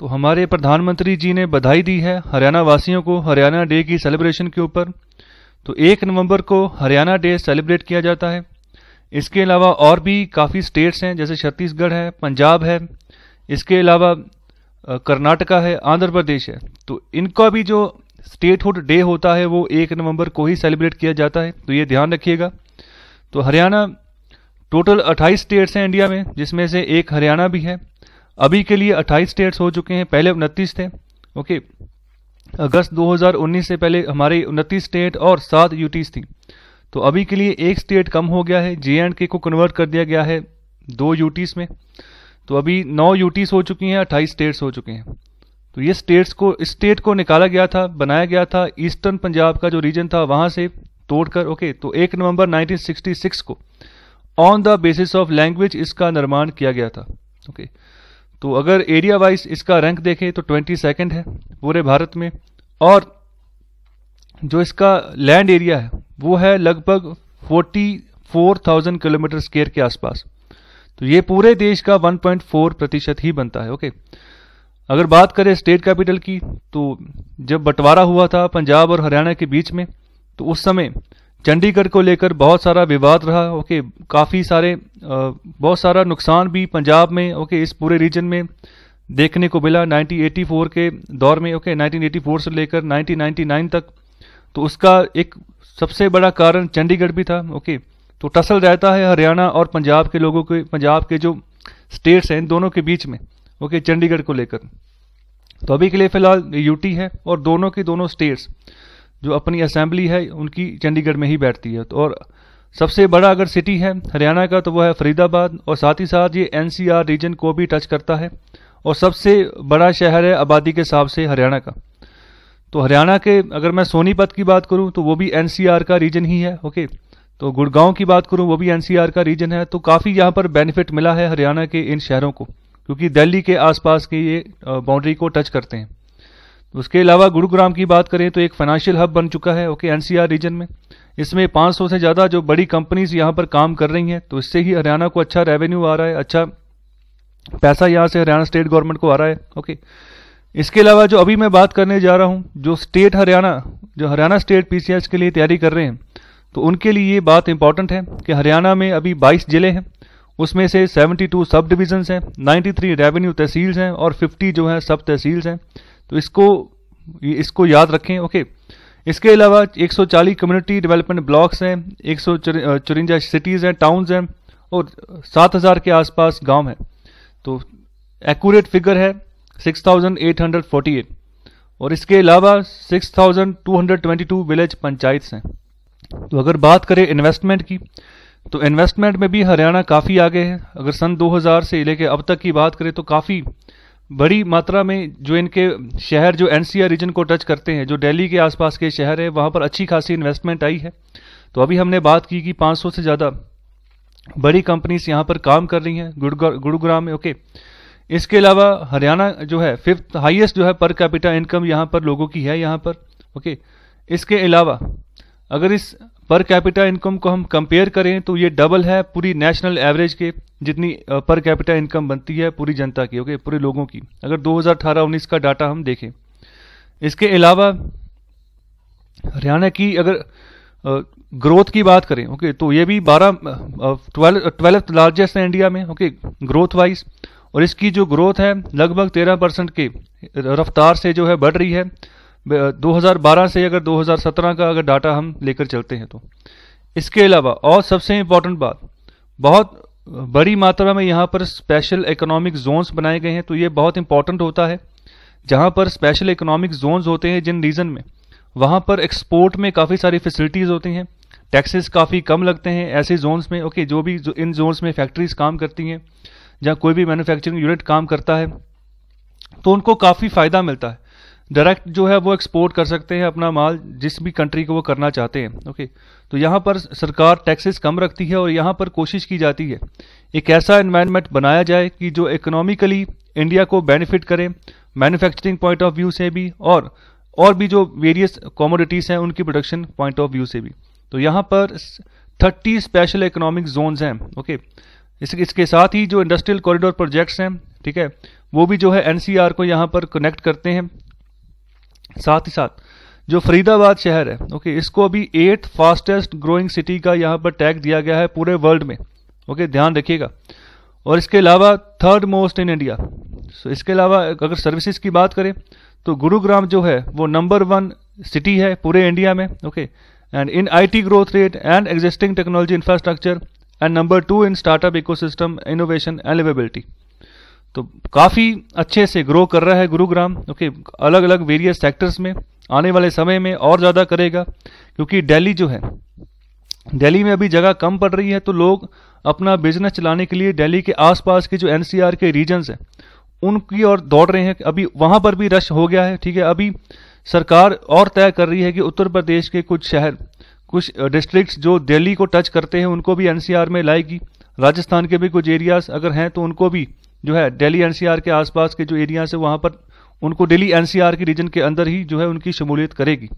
तो हमारे प्रधानमंत्री जी ने बधाई दी है हरियाणा वासियों को हरियाणा डे की सेलिब्रेशन के ऊपर तो एक नवंबर को हरियाणा डे सेलिब्रेट किया जाता है इसके अलावा और भी काफ़ी स्टेट्स हैं जैसे छत्तीसगढ़ है पंजाब है इसके अलावा कर्नाटका है आंध्र प्रदेश है तो इनका भी जो स्टेटहुड डे होता है वो एक नवंबर को ही सेलिब्रेट किया जाता है तो ये ध्यान रखिएगा तो हरियाणा टोटल 28 स्टेट्स हैं इंडिया में जिसमें से एक हरियाणा भी है अभी के लिए 28 स्टेट्स हो चुके हैं पहले उनतीस थे ओके अगस्त 2019 से पहले हमारे उनतीस स्टेट और सात यूटीज थी तो अभी के लिए एक स्टेट कम हो गया है जे एंड के को कन्वर्ट कर दिया गया है दो यूटीज में तो अभी नौ यूटीज हो चुकी हैं अट्ठाईस स्टेट्स हो चुके हैं तो ये स्टेट्स को स्टेट को निकाला गया था बनाया गया था ईस्टर्न पंजाब का जो रीजन था वहां से तोड़कर ओके तो एक नवंबर 1966 को on the basis of language इसका निर्माण किया गया था ओके okay. तो अगर एरिया वाइज इसका रैंक देखें तो ट्वेंटी सेकेंड है पूरे भारत में और जो इसका लैंड एरिया है वो है लगभग forty four thousand kilometre square के आसपास तो ये पूरे देश का वन पॉइंट फोर प्रतिशत ही बनता है ओके अगर बात करें स्टेट कैपिटल की तो जब बंटवारा हुआ था पंजाब और हरियाणा के बीच में तो उस समय चंडीगढ़ को लेकर बहुत सारा विवाद रहा ओके काफ़ी सारे बहुत सारा नुकसान भी पंजाब में ओके इस पूरे रीजन में देखने को मिला 1984 के दौर में ओके 1984 से लेकर 1999 तक तो उसका एक सबसे बड़ा कारण चंडीगढ़ भी था ओके तो टसल रहता है हरियाणा और पंजाब के लोगों के पंजाब के जो स्टेट्स हैं इन दोनों के बीच में ओके चंडीगढ़ को लेकर तो अभी के लिए फ़िलहाल यूटी है और दोनों के दोनों स्टेट्स जो अपनी असेंबली है उनकी चंडीगढ़ में ही बैठती है तो और सबसे बड़ा अगर सिटी है हरियाणा का तो वह है फरीदाबाद और साथ ही साथ ये एन रीजन को भी टच करता है और सबसे बड़ा शहर है आबादी के हिसाब से हरियाणा का तो हरियाणा के अगर मैं सोनीपत की बात करूं तो वो भी एनसीआर का रीजन ही है ओके तो गुड़गांव की बात करूं वो भी एनसीआर का रीजन है तो काफ़ी यहाँ पर बेनिफिट मिला है हरियाणा के इन शहरों को क्योंकि दिल्ली के आसपास के ये बाउंड्री को टच करते हैं उसके अलावा गुरुग्राम की बात करें तो एक फाइनेंशियल हब बन चुका है ओके एनसीआर रीजन में इसमें 500 से ज़्यादा जो बड़ी कंपनीज यहाँ पर काम कर रही हैं तो इससे ही हरियाणा को अच्छा रेवेन्यू आ रहा है अच्छा पैसा यहाँ से हरियाणा स्टेट गवर्नमेंट को आ रहा है ओके इसके अलावा जो अभी मैं बात करने जा रहा हूँ जो स्टेट हरियाणा जो हरियाणा स्टेट पी के लिए तैयारी कर रहे हैं तो उनके लिए ये बात इंपॉर्टेंट है कि हरियाणा में अभी बाईस ज़िले हैं उसमें से सेवेंटी सब डिविजन्स हैं नाइन्टी रेवेन्यू तहसील्स हैं और फिफ्टी जो हैं सब तहसील्स हैं तो इसको इसको याद रखें ओके इसके अलावा 140 कम्युनिटी डेवलपमेंट ब्लॉक्स हैं एक सौ सिटीज़ हैं टाउन्स हैं और 7000 के आसपास गांव हैं तो एक्यूरेट फिगर है 6848 और इसके अलावा 6222 विलेज पंचायत हैं तो अगर बात करें इन्वेस्टमेंट की तो इन्वेस्टमेंट में भी हरियाणा काफ़ी आगे है अगर सन 2000 से लेके अब तक की बात करें तो काफ़ी बड़ी मात्रा में जो इनके शहर जो एनसीआर रीजन को टच करते हैं जो दिल्ली के आसपास के शहर है वहाँ पर अच्छी खासी इन्वेस्टमेंट आई है तो अभी हमने बात की कि 500 से ज़्यादा बड़ी कंपनीज यहाँ पर काम कर रही हैं गुरुग्राम में ओके इसके अलावा हरियाणा जो है फिफ्थ हाइएस्ट जो है पर कैपिटा इनकम यहाँ पर लोगों की है यहाँ पर ओके इसके अलावा अगर इस पर कैपिटा इनकम को हम कंपेयर करें तो ये डबल है पूरी नेशनल एवरेज के जितनी पर कैपिटा इनकम बनती है पूरी जनता की ओके पूरे लोगों की अगर 2018-19 का डाटा हम देखें इसके अलावा हरियाणा की अगर ग्रोथ की बात करें ओके तो ये भी बारह ट्वेल्व ट्वेल्थ लार्जेस्ट है इंडिया में ओके ग्रोथ वाइज और इसकी जो ग्रोथ है लगभग तेरह परसेंट के रफ्तार से जो है बढ़ रही है 2012 से अगर 2017 का अगर डाटा हम लेकर चलते हैं तो इसके अलावा और सबसे इम्पोर्टेंट बात बहुत बड़ी मात्रा में यहाँ पर स्पेशल इकोनॉमिक जोन्स बनाए गए हैं तो ये बहुत इम्पोर्टेंट होता है जहाँ पर स्पेशल इकोनॉमिक जोन्स होते हैं जिन रीजन में वहाँ पर एक्सपोर्ट में काफ़ी सारी फैसिलिटीज़ होती हैं टैक्सेस काफ़ी कम लगते हैं ऐसे जोन्स में ओके जो भी जो इन जोन्स में फैक्ट्रीज काम करती हैं जहाँ कोई भी मैन्युफैक्चरिंग यूनिट काम करता है तो उनको काफ़ी फ़ायदा मिलता है डायरेक्ट जो है वो एक्सपोर्ट कर सकते हैं अपना माल जिस भी कंट्री को वो करना चाहते हैं ओके तो यहाँ पर सरकार टैक्सेस कम रखती है और यहाँ पर कोशिश की जाती है एक ऐसा इन्वायरमेंट बनाया जाए कि जो इकोनॉमिकली इंडिया को बेनिफिट करे मैन्युफैक्चरिंग पॉइंट ऑफ व्यू से भी और और भी जो वेरियस कॉमोडिटीज़ हैं उनकी प्रोडक्शन पॉइंट ऑफ व्यू से भी तो यहाँ पर थर्टी स्पेशल इकोनॉमिक जोन्स हैं ओके इस, इसके साथ ही जो इंडस्ट्रियल कॉरिडोर प्रोजेक्ट्स हैं ठीक है वो भी जो है एनसीआर को यहाँ पर कनेक्ट करते हैं साथ ही साथ जो फरीदाबाद शहर है ओके इसको अभी एट्थ फास्टेस्ट ग्रोइंग सिटी का यहाँ पर टैग दिया गया है पूरे वर्ल्ड में ओके ध्यान रखिएगा और इसके अलावा third most in India so इसके अलावा अगर सर्विसेज की बात करें तो गुरुग्राम जो है वो नंबर वन सिटी है पूरे इंडिया में okay and in IT growth rate and existing technology infrastructure and number two in startup ecosystem innovation and तो काफ़ी अच्छे से ग्रो कर रहा है गुरुग्राम ओके अलग अलग वेरियस सेक्टर्स में आने वाले समय में और ज़्यादा करेगा क्योंकि दिल्ली जो है दिल्ली में अभी जगह कम पड़ रही है तो लोग अपना बिजनेस चलाने के लिए दिल्ली के आसपास के जो एनसीआर के रीजन्स हैं उनकी ओर दौड़ रहे हैं अभी वहाँ पर भी रश हो गया है ठीक है अभी सरकार और तय कर रही है कि उत्तर प्रदेश के कुछ शहर कुछ डिस्ट्रिक्ट जो दिल्ली को टच करते हैं उनको भी एन में लाएगी राजस्थान के भी कुछ एरियाज अगर हैं तो उनको भी जो है दिल्ली एनसीआर के आसपास के जो एरिया है वहाँ पर उनको दिल्ली एनसीआर के रीजन के अंदर ही जो है उनकी शमूलियत करेगी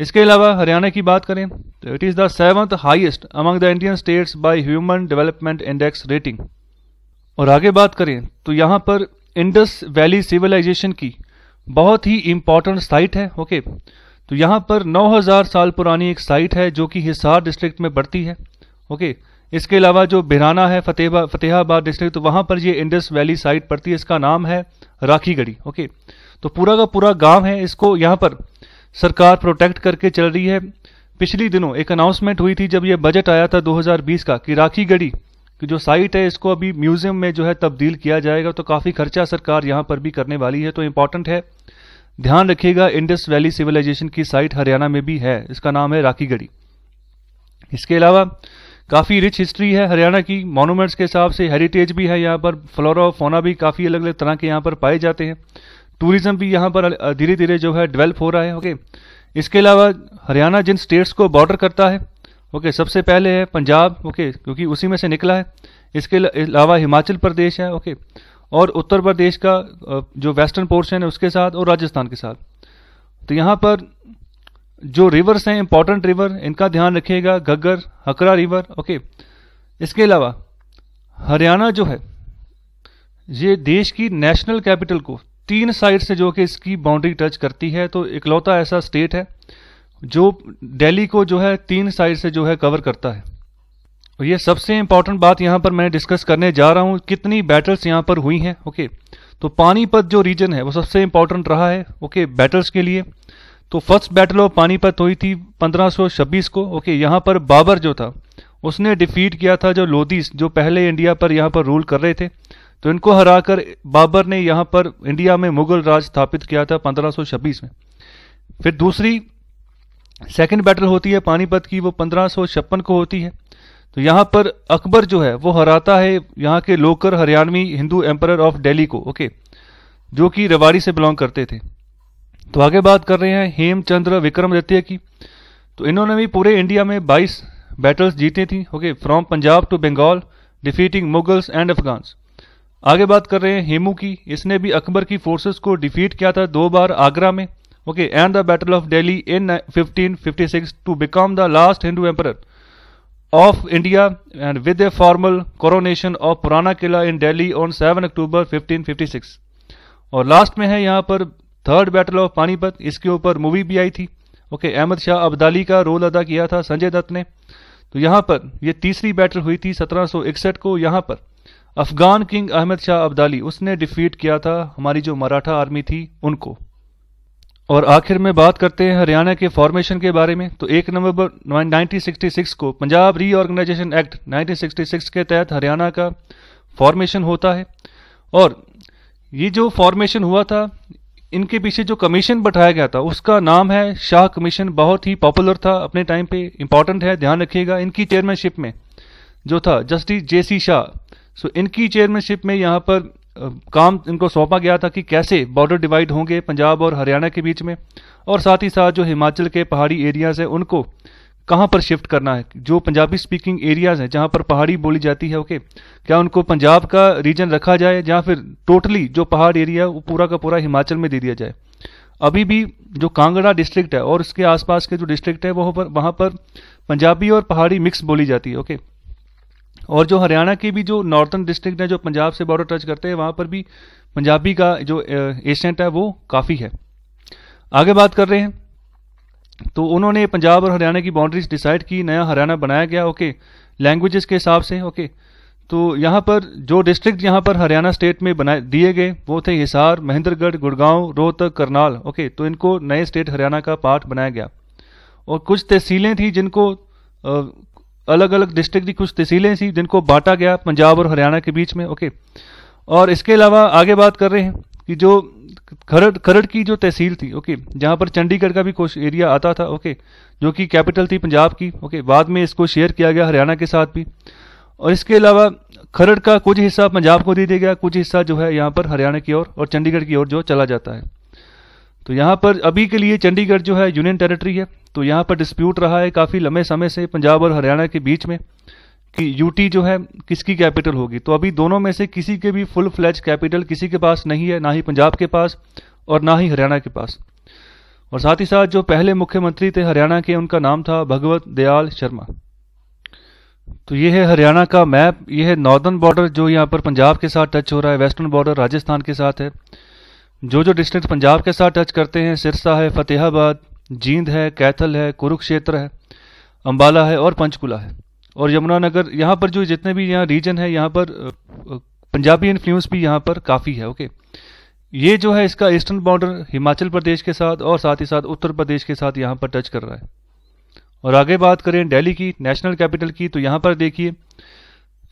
इसके अलावा हरियाणा की बात करें तो it is the seventh highest among the Indian states by human development index rating और आगे बात करें तो यहाँ पर इंडस वैली सिविलाइजेशन की बहुत ही इम्पॉर्टेंट साइट है ओके तो यहाँ पर 9000 साल पुरानी एक साइट है जो कि हिसार डिस्ट्रिक्ट में बढ़ती है ओके इसके अलावा जो बिराना है फतेहबा फतेहाबाद डिस्ट्रिक्ट तो वहाँ पर ये इंडस वैली साइट पड़ती है इसका नाम है राखीगढ़ी ओके तो पूरा का पूरा गांव है इसको यहाँ पर सरकार प्रोटेक्ट करके चल रही है पिछले दिनों एक अनाउंसमेंट हुई थी जब यह बजट आया था 2020 का कि राखीगढ़ी की जो साइट है इसको अभी म्यूजियम में जो है तब्दील किया जाएगा तो काफ़ी खर्चा सरकार यहाँ पर भी करने वाली है तो इम्पॉर्टेंट है ध्यान रखिएगा इंडस वैली सिविलाइजेशन की साइट हरियाणा में भी है इसका नाम है राखीगढ़ी इसके अलावा काफ़ी रिच हिस्ट्री है हरियाणा की मोनूमेंट्स के हिसाब से हेरिटेज भी है यहाँ पर फ्लोरा फोना भी काफ़ी अलग अलग तरह के यहाँ पर पाए जाते हैं टूरिज़्म भी यहाँ पर धीरे धीरे जो है डेवलप हो रहा है ओके इसके अलावा हरियाणा जिन स्टेट्स को बॉर्डर करता है ओके सबसे पहले है पंजाब ओके क्योंकि उसी में से निकला है इसके अलावा हिमाचल प्रदेश है ओके और उत्तर प्रदेश का जो वेस्टर्न पोर्शन है उसके साथ और राजस्थान के साथ तो यहाँ पर जो रिवर्स हैं इंपॉर्टेंट रिवर इनका ध्यान रखिएगा घग्गर हकरा रिवर ओके इसके अलावा हरियाणा जो है ये देश की नेशनल कैपिटल को तीन साइड से जो कि इसकी बाउंड्री टच करती है तो इकलौता ऐसा स्टेट है जो दिल्ली को जो है तीन साइड से जो है कवर करता है और ये सबसे इंपॉर्टेंट बात यहाँ पर मैं डिस्कस करने जा रहा हूँ कितनी बैटल्स यहाँ पर हुई हैं ओके तो पानीपत जो रीजन है वो सबसे इंपॉर्टेंट रहा है ओके बैटल्स के लिए तो फर्स्ट बैटल ऑफ पानीपत हुई थी 1526 को ओके यहाँ पर बाबर जो था उसने डिफीट किया था जो लोदीस जो पहले इंडिया पर यहाँ पर रूल कर रहे थे तो इनको हराकर बाबर ने यहाँ पर इंडिया में मुगल राज स्थापित किया था 1526 में फिर दूसरी सेकेंड बैटल होती है पानीपत की वो पंद्रह को होती है तो यहाँ पर अकबर जो है वो हराता है यहाँ के लोकर हरियाणवी हिंदू एम्पर ऑफ डेली को ओके जो कि रेवाड़ी से बिलोंग करते थे तो आगे बात कर रहे हैं हेमचंद्र विक्रमादित्य की तो इन्होंने भी पूरे इंडिया में 22 बैटल्स जीती थी okay from Punjab to Bengal defeating Mughals and Afghans आगे बात कर रहे हैं हेमू की इसने भी अकबर की फोर्सेस को डिफीट किया था दो बार आगरा में okay and the battle of Delhi in 1556 to become the last Hindu emperor of India and with a formal coronation of Purana Qila in Delhi on seven October fifteen और लास्ट में है यहाँ पर थर्ड बैटल ऑफ पानीपत इसके ऊपर मूवी भी आई थी ओके अहमद शाह अब्दाली का रोल अदा किया था संजय दत्त ने तो यहाँ पर यह तीसरी बैटल हुई थी 1761 को यहाँ पर अफगान किंग अहमद शाह अब्दाली उसने डिफीट किया था हमारी जो मराठा आर्मी थी उनको और आखिर में बात करते हैं हरियाणा के फॉर्मेशन के बारे में तो एक नवंबर 1966 को पंजाब रीऑर्गेनाइजेशन एक्ट 1966 के तहत हरियाणा का फॉर्मेशन होता है और ये जो फॉर्मेशन हुआ था इनके पीछे जो कमीशन बैठाया गया था उसका नाम है शाह कमीशन बहुत ही पॉपुलर था अपने टाइम पे इंपॉर्टेंट है ध्यान रखिएगा इनकी चेयरमैनशिप में जो था जस्टिस जे सी शाह सो इनकी चेयरमैनशिप में यहाँ पर काम इनको सौंपा गया था कि कैसे बॉर्डर डिवाइड होंगे पंजाब और हरियाणा के बीच में और साथ ही साथ जो हिमाचल के पहाड़ी एरियाज हैं उनको कहाँ पर शिफ्ट करना है जो पंजाबी स्पीकिंग एरियाज हैं जहाँ पर पहाड़ी बोली जाती है ओके क्या उनको पंजाब का रीजन रखा जाए या फिर टोटली जो पहाड़ एरिया वो पूरा का पूरा हिमाचल में दे दिया जाए अभी भी जो कांगड़ा डिस्ट्रिक्ट है और उसके आसपास के जो डिस्ट्रिक्ट है वहाँ पर वहाँ पर पंजाबी और पहाड़ी मिक्स बोली जाती है ओके और जो हरियाणा के भी जो नॉर्थन डिस्ट्रिक्ट है जो पंजाब से बॉर्डर टच करते हैं वहाँ पर भी पंजाबी का जो एशेंट है वो काफ़ी है आगे बात कर रहे हैं तो उन्होंने पंजाब और हरियाणा की बाउंड्रीज डिसाइड की नया हरियाणा बनाया गया ओके लैंग्वेजेस के हिसाब से ओके तो यहाँ पर जो डिस्ट्रिक्ट यहाँ पर हरियाणा स्टेट में बनाए दिए गए वो थे हिसार महेंद्रगढ़ गुड़गांव रोहतक करनाल ओके तो इनको नए स्टेट हरियाणा का पार्ट बनाया गया और कुछ तहसीलें थी जिनको अलग अलग डिस्ट्रिक्ट की कुछ तहसीलें थी जिनको बांटा गया पंजाब और हरियाणा के बीच में ओके और इसके अलावा आगे बात कर रहे हैं कि जो खरड़ खरड़ की जो तहसील थी ओके जहाँ पर चंडीगढ़ का भी कुछ एरिया आता था ओके जो कि कैपिटल थी पंजाब की ओके बाद में इसको शेयर किया गया हरियाणा के साथ भी और इसके अलावा खरड़ का कुछ हिस्सा पंजाब को दे दिया गया कुछ हिस्सा जो है यहाँ पर हरियाणा की ओर और चंडीगढ़ की ओर जो चला जाता है तो यहाँ पर अभी के लिए चंडीगढ़ जो है यूनियन टेरेटरी है तो यहाँ पर डिस्प्यूट रहा है काफ़ी लंबे समय से पंजाब और हरियाणा के बीच में कि यूटी जो है किसकी कैपिटल होगी तो अभी दोनों में से किसी के भी फुल फ्लैज कैपिटल किसी के पास नहीं है ना ही पंजाब के पास और ना ही हरियाणा के पास और साथ ही साथ जो पहले मुख्यमंत्री थे हरियाणा के उनका नाम था भगवत दयाल शर्मा तो ये है हरियाणा का मैप ये है नॉर्दर्न बॉर्डर जो यहाँ पर पंजाब के साथ टच हो रहा है वेस्टर्न बॉर्डर राजस्थान के साथ है जो जो डिस्ट्रिक्ट पंजाब के साथ टच करते हैं सिरसा है फतेहाबाद जींद है कैथल है कुरुक्षेत्र है अम्बाला है और पंचकुला है और यमुनानगर यहाँ पर जो जितने भी यहाँ रीजन है यहाँ पर पंजाबी इन्फ्लुएंस भी यहाँ पर काफ़ी है ओके ये जो है इसका ईस्टर्न बॉर्डर हिमाचल प्रदेश के साथ और साथ ही साथ उत्तर प्रदेश के साथ यहाँ पर टच कर रहा है और आगे बात करें दिल्ली की नेशनल कैपिटल की तो यहाँ पर देखिए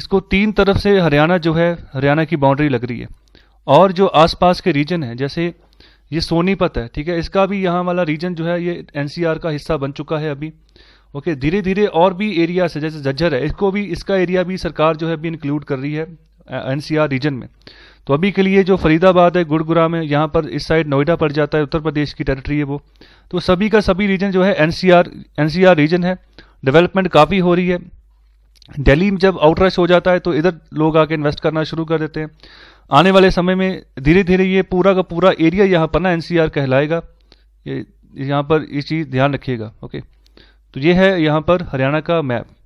इसको तीन तरफ से हरियाणा जो है हरियाणा की बाउंड्री लग रही है और जो आसपास के रीजन हैं जैसे ये सोनीपत है ठीक है इसका भी यहाँ वाला रीजन जो है ये एनसीआर का हिस्सा बन चुका है अभी ओके धीरे धीरे और भी एरिया से जैसे झज्जर है इसको भी इसका एरिया भी सरकार जो है अभी इंक्लूड कर रही है एनसीआर रीजन में तो अभी के लिए जो फरीदाबाद है गुड़गुरा में यहाँ पर इस साइड नोएडा पड़ जाता है उत्तर प्रदेश की टेरिटरी है वो तो सभी का सभी रीजन जो है एनसीआर एनसीआर रीजन है डेवलपमेंट काफ़ी हो रही है दिल्ली में जब आउटरश हो जाता है तो इधर लोग आके इन्वेस्ट करना शुरू कर देते हैं आने वाले समय में धीरे धीरे ये पूरा का पूरा एरिया यहाँ पर ना एनसीआर कहलाएगा ये यहाँ पर ये चीज़ ध्यान रखिएगा ओके तो ये है यहाँ पर हरियाणा का मैप